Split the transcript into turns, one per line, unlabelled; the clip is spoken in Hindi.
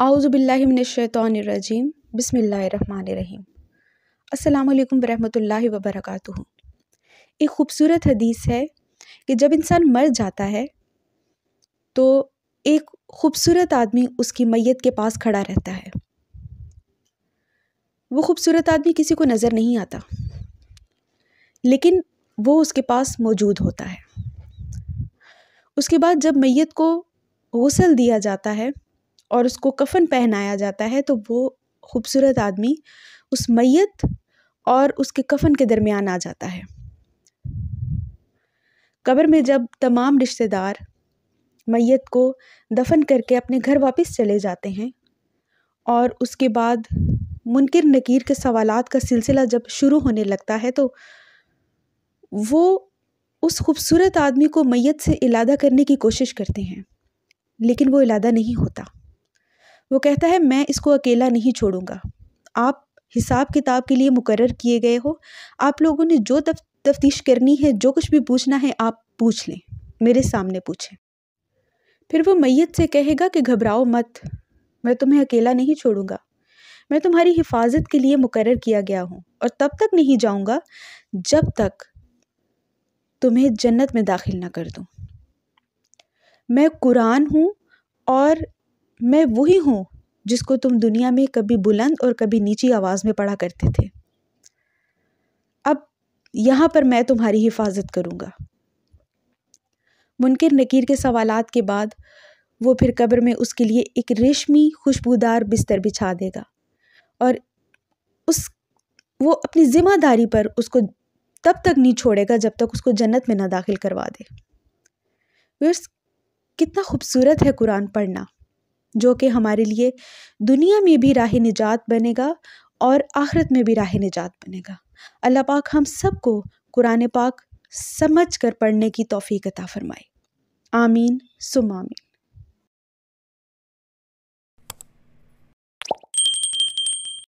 आउज़बिल्लिमिनशैतरजीम बसमीम अल्लाम वरहमल वबरक एक ख़ूबसूरत हदीस है कि जब इंसान मर जाता है तो एक ख़ूबसूरत आदमी उसकी मैत के पास खड़ा रहता है वो ख़ूबसूरत आदमी किसी को नज़र नहीं आता लेकिन वो उसके पास मौजूद होता है उसके बाद जब मैत को गसल दिया जाता है और उसको कफ़न पहनाया जाता है तो वो खूबसूरत आदमी उस मैत और उसके कफ़न के दरमियान आ जाता है कब्र में जब तमाम रिश्तेदार मैत को दफन करके अपने घर वापस चले जाते हैं और उसके बाद मुनकर नकीर के सवालात का सिलसिला जब शुरू होने लगता है तो वो उस खूबसूरत आदमी को मैत से इलादा करने की कोशिश करते हैं लेकिन वो इलादा नहीं होता वो कहता है मैं इसको अकेला नहीं छोड़ूंगा आप हिसाब किताब के लिए मुकर किए गए हो आप लोगों ने जो तफ तफ्तीश करनी है जो कुछ भी पूछना है आप पूछ लें मेरे सामने पूछें फिर वो मैयत से कहेगा कि घबराओ मत मैं तुम्हें अकेला नहीं छोड़ूंगा मैं तुम्हारी हिफाजत के लिए मुकर किया गया हूँ और तब तक नहीं जाऊँगा जब तक तुम्हें जन्नत में दाखिल ना कर दूँ मैं कुरान हूँ और मैं वही हूँ जिसको तुम दुनिया में कभी बुलंद और कभी नीची आवाज़ में पढ़ा करते थे अब यहाँ पर मैं तुम्हारी हिफाजत करूँगा मुनकर नकीर के सवालात के बाद वो फिर कब्र में उसके लिए एक रेशमी खुशबूदार बिस्तर बिछा देगा और उस वो अपनी ज़िम्मेदारी पर उसको तब तक नहीं छोड़ेगा जब तक उसको जन्नत में ना दाखिल करवा दे कितना खूबसूरत है कुरान पढ़ना जो कि हमारे लिए दुनिया में भी राह निजात बनेगा और आखरत में भी राह निजात बनेगा अल्लाह पाक हम सबको कुरान पाक समझ कर पढ़ने की तोफ़ी कता फ़रमाए आमीन सुमामीन